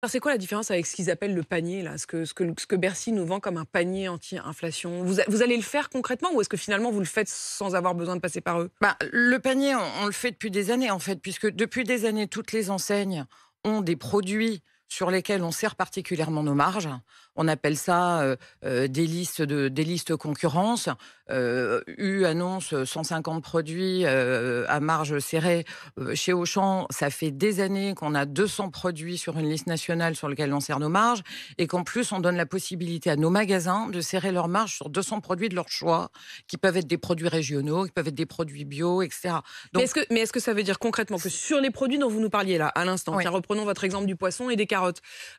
Alors c'est quoi la différence avec ce qu'ils appellent le panier, là, ce que, ce, que, Bercy nous vend comme un panier anti-inflation vous, allez le faire concrètement ou est-ce que finalement vous le faites sans avoir besoin de passer par eux bah, Le panier, on, le fait depuis des années en fait, puisque depuis des années, toutes les enseignes ont des produits sur lesquels on serre particulièrement nos marges. On appelle ça euh, euh, des listes de listes concurrence. Euh, U annonce 150 produits à marge serrée. chez Auchan, ça fait des années qu'on a 200 produits sur une liste nationale sur laquelle on serre nos marges et qu'en plus on donne la possibilité à nos magasins de serrer leurs marges sur 200 produits de leur choix, qui peuvent être des produits régionaux, qui peuvent être des produits bio, etc. mais est-ce que ça veut dire concrètement que sur les produits dont vous nous parliez là à l'instant, reprenons votre exemple du poisson et des carottes,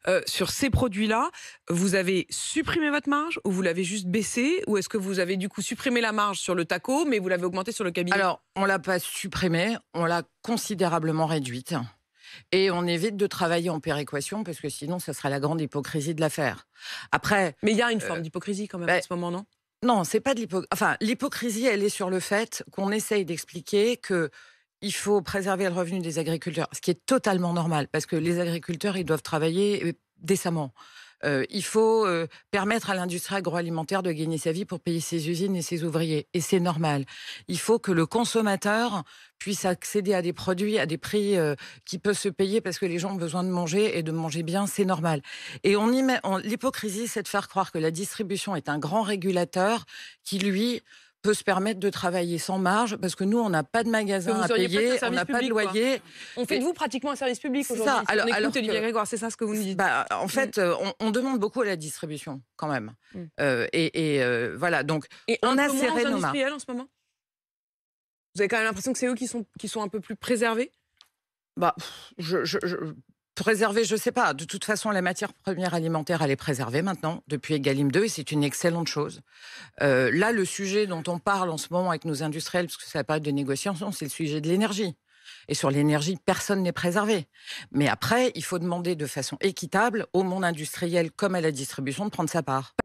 euh, sur ces produits-là, vous avez supprimé votre marge ou vous l'avez juste baissée Ou est-ce que vous avez du coup supprimé la marge sur le taco, mais vous l'avez augmentée sur le cabinet Alors, on l'a pas supprimée, on l'a considérablement réduite. Et on évite de travailler en péréquation parce que sinon, ça serait la grande hypocrisie de l'affaire. Après. Mais il y a une euh, forme d'hypocrisie quand même à bah, ce moment, non Non, c'est pas de l'hypocrisie. Enfin, l'hypocrisie, elle est sur le fait qu'on essaye d'expliquer que il faut préserver le revenu des agriculteurs, ce qui est totalement normal, parce que les agriculteurs, ils doivent travailler euh, décemment. Euh, il faut euh, permettre à l'industrie agroalimentaire de gagner sa vie pour payer ses usines et ses ouvriers. Et c'est normal. Il faut que le consommateur puisse accéder à des produits à des prix qui peuvent se payer parce que les gens ont besoin de manger et de manger bien, c'est normal. Et on y met l'hypocrisie, c'est de faire croire que la distribution est un grand régulateur qui lui peut se permettre de travailler sans marge parce que nous, on n'a pas de magasin à payer, on n'a pas de loyer. On fait de vous pratiquement un service public aujourd'hui. alors, alors c'est ça ce que vous nous dites bah, En mm. fait, euh, on, demande beaucoup à la distribution quand même. Mm. Euh, et, euh, voilà, donc on a serré nos en ce moment Vous avez quand même l'impression que c'est eux qui sont, qui sont un peu plus préservés bah, je, préserver, je ne sais pas. De toute façon, la matière première alimentaire, elle est préservée maintenant depuis Egalim 2 et c'est une excellente chose. Euh, là, le sujet dont on parle en ce moment avec nos industriels, parce que ça la période de négociation, c'est le sujet de l'énergie. Et sur l'énergie, personne n'est préservé. Mais après, il faut demander de façon équitable au monde industriel comme à la distribution de prendre sa part.